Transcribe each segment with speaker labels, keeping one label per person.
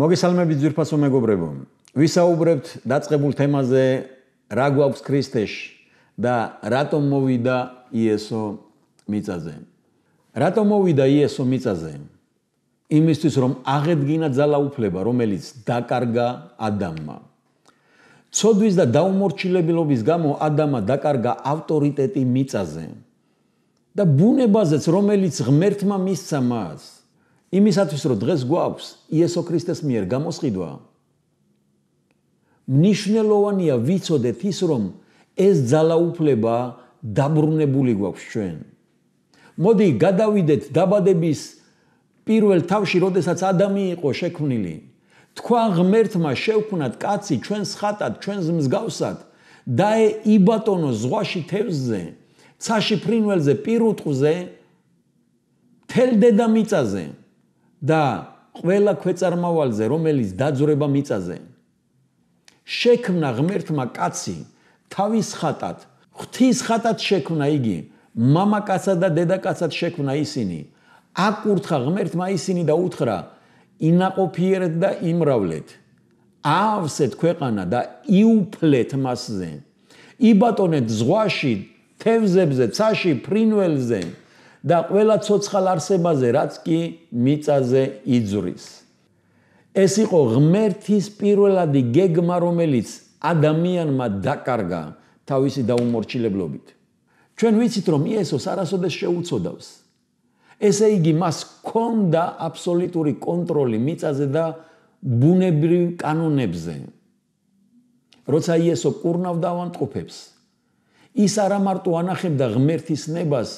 Speaker 1: მოგესალმებით ძვირფასო მეგობრებო. ვისაუბრებთ დაწყებულ თემაზე, რა გვაქვს ქრისტეში და რატომ მოვიდა იესო მიწაზე. რატომ მოვიდა იესო მიწაზე? იმისთვის, რომ აღედგინა ძალაუფლება, რომელიც დაკარგა ადამმა. ცოდვის და დაუმორჩილებლობის გამო ადამა დაკარგა ავტორიტეტი მიწაზე. და ბუნებაზეც, რომელიც ღმერთმა მისცა მას, იმისათვის რომ დღეს გვაქვს იესო ქრისტეს მიერ გამოსყიდვა მნიშვნელოვანია ვიცოდეთ ის რომ ეს ძალაუფლება დაბრუნებული გვაქვს ჩვენ მოდი გადავიდეთ დაბადების პირველ თავში როდესაც ადამი იყო შექმნილი თქვენ ღმერთმა შევქნათ კაცი ჩვენს ხატად ჩვენს მსგავსად და ე იბატონო ზღვაში თევზზე ცაში ფრინველზე პირუტყვზე თელ დედა მიწაზე და ყველა ქვეწარმავალზე რომელიც დაძრება მიწაზე შექმნა ღმერთმა კაცი თავის ხატად ღთის ხატად შექმნა იგი მამაკაცსა და დედაკაცსა შექმნა ისინი აკურთხა ღმერთმა ისინი და უთხრა ინაყოფიერეთ და იმრავლეთ ავსეთ ქვეყანა და იუფლეთ მასზე იბატონეთ ზღვაში თევზებზე ცაში ფრინველზე და ყველა ცოცხალ არსებაზე, რაც კი მიწაზე იძრის. ეს იყო ღმერთის პირველადი გეგმა, რომელიც ადამიანმა დაკარგა თავისი დაუმორჩილებლობით. ჩვენ ვიცით, რომ იესოს არასოდეს შეუწოდავს. ესე იგი, მას ჰქონდა აბსოლუტური კონტროლი მიწაზე და ბუნებრივ კანონებზე. როცა იესო კურნავდა ამ ტყუფებს, ის არ ამარტო ანახებდა ღმერთის ნებას,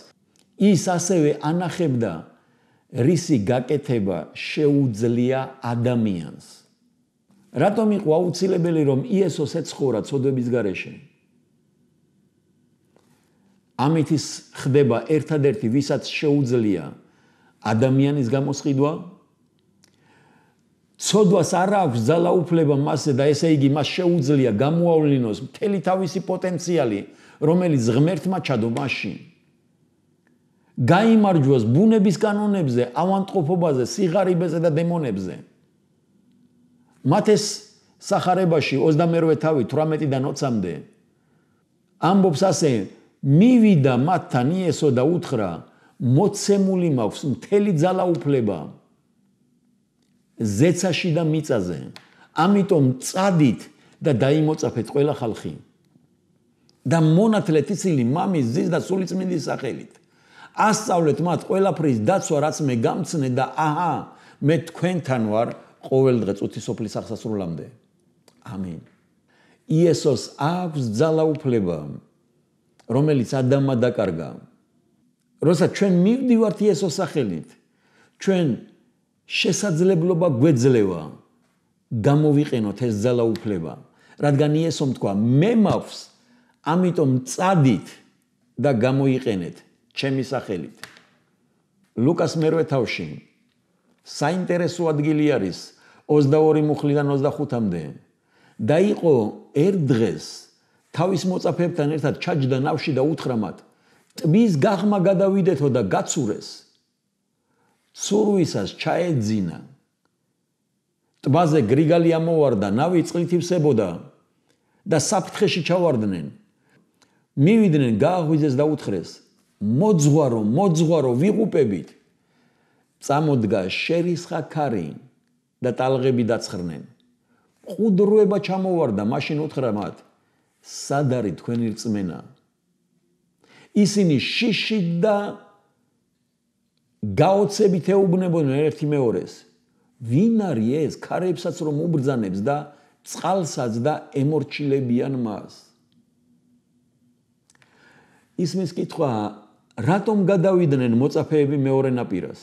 Speaker 1: ის ასევე ანახებდა რისი გაკეთება შეუძლია ადამიანს რატომ იყო აუცილებელი რომ იესოს ეცხოვრა წოდების გარეშე ამით ის ხდება ერთადერთი ვისაც შეუძლია ადამიანის გამოსყიდვა წოდვას არ აქვს ძალაუფლება მასზე და ესე იგი მას შეუძლია გამოავლინოს მთელი თავისი პოტენციალი რომელიც ღმერთმა ჩადო მაშინ გაიმარჯვოს ბუნების კანონებზე, ავანტყოფობაზე, სიღარიბეზე და დემონებზე. მათეს сахарებაში 28 თავი 18-დან 20-მდე ამბობს ასე: მივიდა მათთან იესო და უთხრა: მოცემული მაქვს მთელი ძალაუფლება ზეცაში და მიწაზე. ამიტომ წადით და დაიმოწაფეთ ყველა ხალხი და მონათლეთ ისინი მამის ძის და სულიწმინდის სახელით. ასწავლეთ მათ ყველაფრის დაცვა რაც მე გამცნე და აჰა მე თქვენთან ვარ ყოველდღე წუთისოფლის აღსასრულამდე ამინ იესოს აქვს ძალაუფლება რომელიც ადამა დაკარგა როცა ჩვენ მივდივართ იესოს სახელით ჩვენ შესაძლებლობა გვეძლევა გამოვიყენოთ ეს ძალაუფლება რადგან იესო მთქვა მე მაქვს ამიტომ წადით და გამოიყენეთ ჩემი სახელით. ლუკას მერვე თავში საინტერესო ადგილი არის 22 მუხლიდან 25-მდე. და იყო ერთ დღეს თავის მოწაფებთან ერთად ჩაჯდა ნავში და უთხრა მათ: "ტბის გაღმა გადავიდეთო და გაცურეს. ცურვისას ჩაეძინა. ტბაზე გრიგალი ამოვარდა, ნავი წყლით ივსებოდა და საფრთხეში ჩავარდნენ. მივიდნენ, გააღვიძეს და უთხრეს: მოძღვარო მოძღვარო ვიღუპებით წამოდგა შერისხა ქარი და ტალღები დაცხრნენ ყუდროება ჩამოვარდა მაშინ უთხრა მათ სად არის თქვენი რწმენა ისინი შიშით და გაოცებით ეუბნებოდნენ ერთი მეორეს ვინ არის ეს ქარებსაც რომ უბრძანებს და წყალსაც და ემორჩილებიან მას ისმის კითხვაა რატომ გადავიდნენ მოწაფეები მეორე ნაპირას?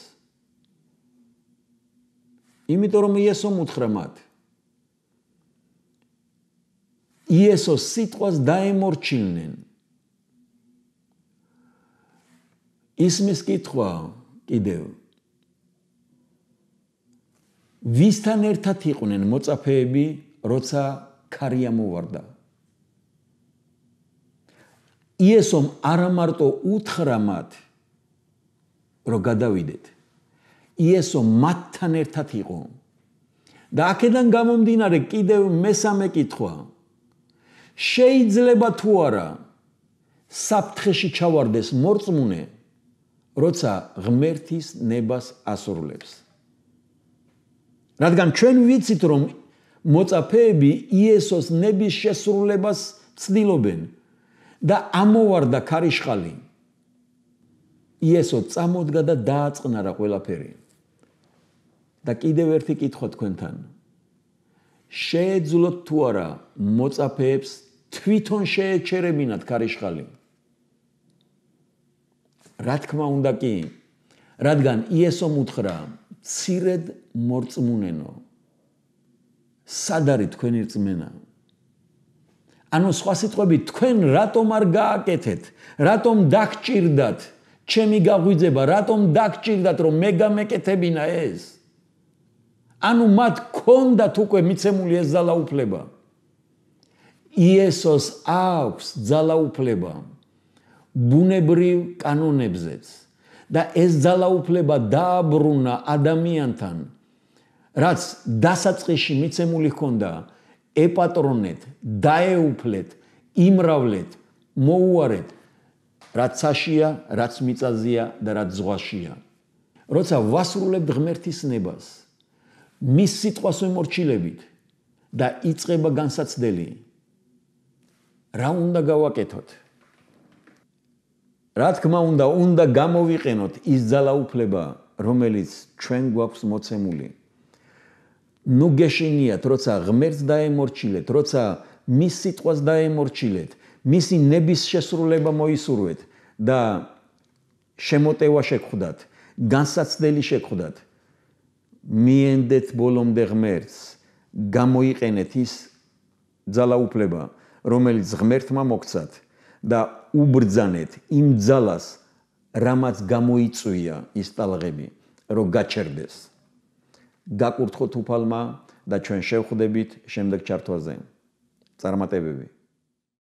Speaker 1: იმიტომ რომ იესომ უთხრა მათ. იესო სიტყვას დაემორჩილნენ. ისმის კითხვა კიდევ. ვისთან ერთად იყვნენ მოწაფეები, როცა ქარია მოვარდა? იესომ არამარტო უთხრა მათ რომ გადავიდეთ იესო მათთან ერთად იყო და აქედან გამომდინარე კიდევ მესამე კითხვა შეიძლება თუ არა საფთხეში ჩავარდეს მორწმუნე როცა ღმერთის ნებას ასრულებს რადგან ჩვენ ვიცით რომ მოწაფეები იესოს ნების შესრულებას ცდილობენ და ამოვარდა ქარიშხალი. იესო წამოდგა და დააწყნა რა ყველაფერი. და კიდევ ერთი კითხვა თქვენთან. შეეძლოთ თუ არა მოწაფეებს თვითონ შეეჩერებინათ ქარიშხალი? რა თქმა უნდა კი, რადგან იესომ უთხრა, ცირედ მორწმუნენო. სად არის თქვენი რწმენა? ანუ სხვა სიტყვებით თქვენ რატომ არ გააკეთეთ? რატომ დაგჭირდათ ჩემი გაღვიძება? რატომ დაგჭირდათ რომ მე გამეკეთებინა ეს? ანუ მათ კონდათ უკვე მიცემული ეს ძალაუფლება. იესოს აქვს ძალაუფლება ბუნებრივ კანონებზეც და ეს ძალაუფლება დააბრუნა ადამიანთან რაც დასაწყისში მიცემული ჰქონდა ეპატრონეთ, დაეუფლეთ, იმრავლეთ, მოუარეთ, რაც საშია, რაც მიწაზია და რაც ზღვაშია. როცა ვასრულებ ღმერთის ნებას, მის სიტყვას ემორჩილებით და იწება განსაცდელი. რა უნდა გავაკეთოთ? რა თქმა უნდა, უნდა გამოვიყენოთ ის ძალაუფლება, რომელიც ჩვენ გვაქვს მოცემული. ნუ გეშინიათ, როცა ღმერთს დაემორჩილეთ, როცა მის სიტყვას დაემორჩილეთ, მისი ნების შესრულება მოისურვეთ და შემოტევა შეგხვდათ, განსაცდელი შეგხვდათ. მიენდეთ ბოლომდე ღმერთს, გამოიყენეთ ის ძალაუფლება, რომელიც ღმერთმა მოგცათ და უბრძანეთ იმ ძალას, რამაც გამოიწვია ის ტალღები, რომ გაჩერდეს. გაკურთხოთ უფალმა და ჩვენ შევხვდებით შემდეგ ჩართვაზე წარმატებები